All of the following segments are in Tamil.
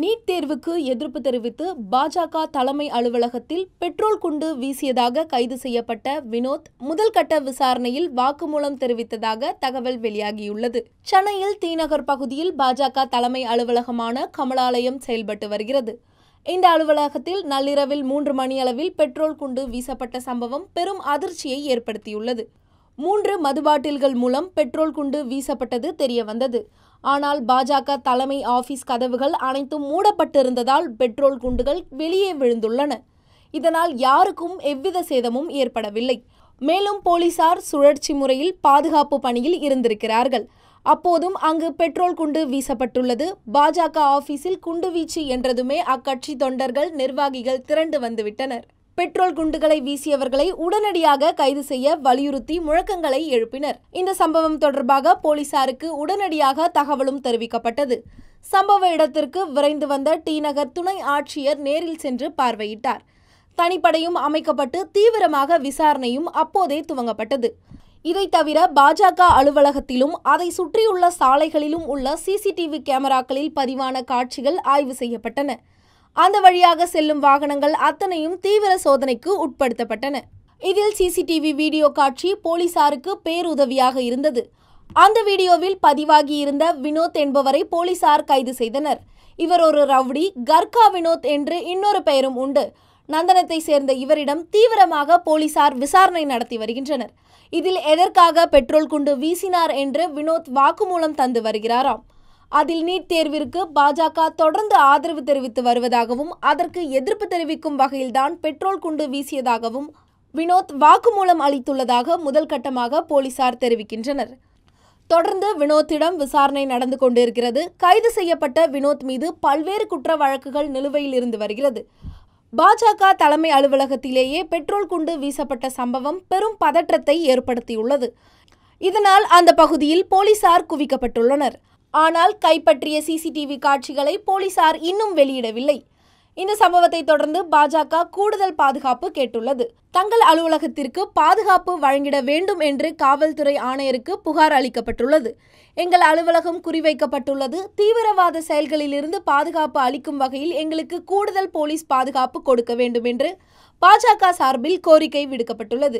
நீட் தேர்வுக்கு எதிர்ப்பு தெரிவித்து பாஜக தலைமை அலுவலகத்தில் பெட்ரோல் குண்டு வீசியதாக கைது செய்யப்பட்ட வினோத் முதல் கட்ட விசாரணையில் வாக்குமூலம் தெரிவித்ததாக தகவல் வெளியாகியுள்ளது சென்னையில் தீநகர் பகுதியில் பாஜக தலைமை அலுவலகமான கமலாலயம் செயல்பட்டு வருகிறது இந்த அலுவலகத்தில் நள்ளிரவில் மூன்று மணியளவில் பெட்ரோல் குண்டு வீசப்பட்ட சம்பவம் பெரும் அதிர்ச்சியை ஏற்படுத்தியுள்ளது மூன்று மதுபாட்டில்கள் மூலம் பெட்ரோல் குண்டு வீசப்பட்டது தெரியவந்தது ஆனால் பாஜக தலைமை ஆபீஸ் கதவுகள் அனைத்தும் மூடப்பட்டிருந்ததால் பெட்ரோல் குண்டுகள் வெளியே விழுந்துள்ளன இதனால் யாருக்கும் எவ்வித சேதமும் ஏற்படவில்லை மேலும் போலீசார் சுழற்சி முறையில் பாதுகாப்பு பணியில் இருந்திருக்கிறார்கள் அப்போதும் அங்கு பெட்ரோல் குண்டு வீசப்பட்டுள்ளது பாஜக ஆபீஸில் வீச்சு என்றதுமே அக்கட்சி தொண்டர்கள் நிர்வாகிகள் திரண்டு வந்துவிட்டனர் பெட்ரோல் குண்டுகளை வீசியவர்களை உடனடியாக கைது செய்ய வலியுறுத்தி முழக்கங்களை எழுப்பினர் இந்த சம்பவம் தொடர்பாக போலீசாருக்கு உடனடியாக தகவலும் தெரிவிக்கப்பட்டது சம்பவ இடத்திற்கு விரைந்து வந்த டி நகர் துணை ஆட்சியர் நேரில் சென்று பார்வையிட்டார் தனிப்படையும் அமைக்கப்பட்டு தீவிரமாக விசாரணையும் அப்போதே துவங்கப்பட்டது இதை தவிர பாஜக அலுவலகத்திலும் அதை சுற்றியுள்ள சாலைகளிலும் உள்ள சிசிடிவி கேமராக்களில் பதிவான காட்சிகள் ஆய்வு செய்யப்பட்டன அந்த வழியாக செல்லும் வாகனங்கள் அத்தனையும் தீவிர சோதனைக்கு உட்படுத்தப்பட்டன இதில் சிசிடிவி வீடியோ காட்சி போலீசாருக்கு பேருதவியாக இருந்தது அந்த வீடியோவில் பதிவாகி இருந்த வினோத் என்பவரை போலீசார் கைது செய்தனர் இவர் ஒரு ரவுடி கர்கா வினோத் என்று இன்னொரு பெயரும் உண்டு நந்தனத்தை சேர்ந்த இவரிடம் தீவிரமாக போலீசார் விசாரணை நடத்தி வருகின்றனர் இதில் எதற்காக பெட்ரோல் குண்டு வீசினார் என்று வினோத் வாக்குமூலம் தந்து வருகிறாராம் அதில் நீட் தேர்விற்கு பாஜக தொடர்ந்து ஆதரவு தெரிவித்து வருவதாகவும் அதற்கு எதிர்ப்பு தெரிவிக்கும் வகையில்தான் பெட்ரோல் குண்டு வீசியதாகவும் வினோத் வாக்குமூலம் அளித்துள்ளதாக முதல் கட்டமாக போலீசார் தெரிவிக்கின்றனர் தொடர்ந்து வினோத்திடம் விசாரணை நடந்து கொண்டிருக்கிறது கைது செய்யப்பட்ட வினோத் மீது பல்வேறு குற்ற வழக்குகள் நிலுவையில் இருந்து வருகிறது பாஜக தலைமை அலுவலகத்திலேயே பெட்ரோல் குண்டு வீசப்பட்ட சம்பவம் பெரும் பதற்றத்தை ஏற்படுத்தியுள்ளது இதனால் அந்த பகுதியில் போலீசார் குவிக்கப்பட்டுள்ளனர் ஆனால் கைப்பற்றிய சிசிடிவி காட்சிகளை போலீசார் இன்னும் வெளியிடவில்லை இந்த சம்பவத்தை தொடர்ந்து பாஜக கூடுதல் பாதுகாப்பு கேட்டுள்ளது தங்கள் அலுவலகத்திற்கு பாதுகாப்பு வழங்கிட வேண்டும் என்று காவல்துறை ஆணையருக்கு புகார் அளிக்கப்பட்டுள்ளது எங்கள் அலுவலகம் குறிவைக்கப்பட்டுள்ளது தீவிரவாத செயல்களிலிருந்து பாதுகாப்பு அளிக்கும் வகையில் எங்களுக்கு கூடுதல் போலீஸ் பாதுகாப்பு கொடுக்க வேண்டும் என்று பாஜக சார்பில் கோரிக்கை விடுக்கப்பட்டுள்ளது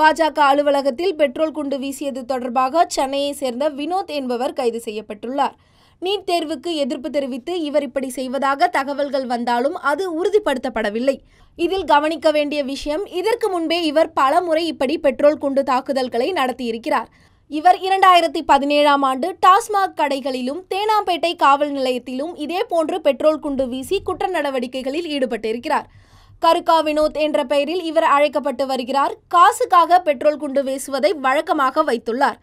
பாஜக அலுவலகத்தில் பெட்ரோல் குண்டு வீசியது தொடர்பாக சென்னையை சேர்ந்த வினோத் என்பவர் கைது செய்யப்பட்டுள்ளார் நீட் தேர்வுக்கு எதிர்ப்பு தெரிவித்து இவர் இப்படி செய்வதாக தகவல்கள் வந்தாலும் அது உறுதிப்படுத்தப்படவில்லை இதில் கவனிக்க வேண்டிய விஷயம் இதற்கு முன்பே இவர் பல முறை இப்படி பெட்ரோல் குண்டு தாக்குதல்களை நடத்தியிருக்கிறார் இவர் இரண்டாயிரத்தி பதினேழாம் ஆண்டு டாஸ்மாக் கடைகளிலும் தேனாம்பேட்டை காவல் நிலையத்திலும் இதே போன்று பெட்ரோல் குண்டு வீசி குற்ற நடவடிக்கைகளில் ஈடுபட்டிருக்கிறார் கருக்கா வினோத் என்ற பெயரில் இவர் அழைக்கப்பட்டு வருகிறார் காசுக்காக பெட்ரோல் குண்டு வீசுவதை வழக்கமாக வைத்துள்ளார்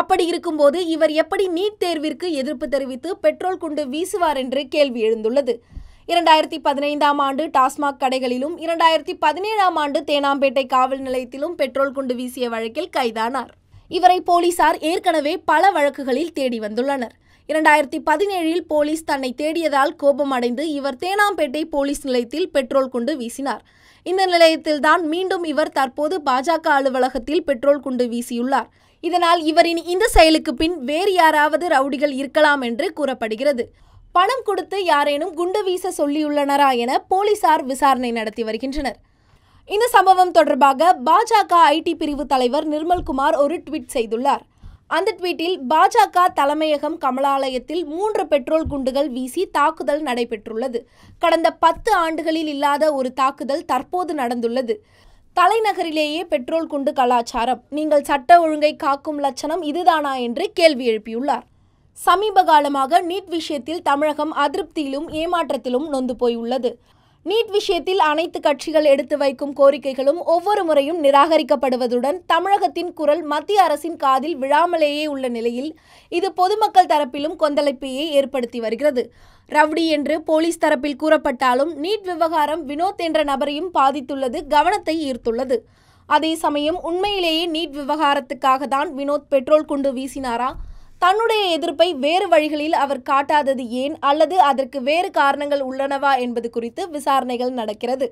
அப்படி இருக்கும்போது இவர் எப்படி நீட் தேர்விற்கு எதிர்ப்பு தெரிவித்து பெட்ரோல் குண்டு வீசுவார் என்று கேள்வி எழுந்துள்ளது இரண்டாயிரத்தி பதினைந்தாம் ஆண்டு டாஸ்மாக் கடைகளிலும் இரண்டாயிரத்தி பதினேழாம் ஆண்டு தேனாம்பேட்டை காவல் நிலையத்திலும் பெட்ரோல் குண்டு வீசிய வழக்கில் கைதானார் இவரை போலீசார் ஏற்கனவே பல வழக்குகளில் தேடி வந்துள்ளனர் இரண்டாயிரத்தி பதினேழில் போலீஸ் தன்னை தேடியதால் கோபமடைந்து இவர் தேனாம்பேட்டை போலீஸ் நிலையத்தில் பெட்ரோல் குண்டு வீசினார் இந்த நிலையத்தில்தான் மீண்டும் இவர் தற்போது பாஜக அலுவலகத்தில் பெட்ரோல் குண்டு வீசியுள்ளார் இதனால் இவரின் இந்த செயலுக்கு பின் வேறு யாராவது ரவுடிகள் இருக்கலாம் என்று கூறப்படுகிறது பணம் கொடுத்து யாரேனும் குண்டு வீச சொல்லியுள்ளனரா என போலீசார் விசாரணை நடத்தி வருகின்றனர் இந்த சம்பவம் தொடர்பாக பாஜக ஐடி பிரிவு தலைவர் நிர்மல்குமார் ஒரு ட்வீட் செய்துள்ளார் அந்த ட்வீட்டில் பாஜக தலைமையகம் கமலாலயத்தில் மூன்று பெட்ரோல் குண்டுகள் வீசி தாக்குதல் நடைபெற்றுள்ளது கடந்த பத்து ஆண்டுகளில் இல்லாத ஒரு தாக்குதல் தற்போது நடந்துள்ளது தலைநகரிலேயே பெட்ரோல் குண்டு கலாச்சாரம் நீங்கள் சட்ட ஒழுங்கை காக்கும் லட்சணம் இதுதானா என்று கேள்வி எழுப்பியுள்ளார் சமீப காலமாக நீட் விஷயத்தில் தமிழகம் அதிருப்தியிலும் ஏமாற்றத்திலும் நொந்து போயுள்ளது நீட் விஷயத்தில் அனைத்து கட்சிகள் எடுத்து வைக்கும் கோரிக்கைகளும் ஒவ்வொரு முறையும் நிராகரிக்கப்படுவதுடன் தமிழகத்தின் குரல் மத்திய அரசின் காதில் விழாமலேயே உள்ள நிலையில் இது பொதுமக்கள் தரப்பிலும் கொந்தளிப்பையே ஏற்படுத்தி வருகிறது ரவுடி என்று போலீஸ் தரப்பில் கூறப்பட்டாலும் நீட் விவகாரம் வினோத் என்ற நபரையும் பாதித்துள்ளது கவனத்தை ஈர்த்துள்ளது அதே சமயம் உண்மையிலேயே நீட் விவகாரத்துக்காக தான் வினோத் பெட்ரோல் குண்டு வீசினாரா தன்னுடைய எதிர்ப்பை வேறு வழிகளில் அவர் காட்டாதது ஏன் அல்லது அதற்கு வேறு காரணங்கள் உள்ளனவா என்பது குறித்து விசாரணைகள் நடக்கிறது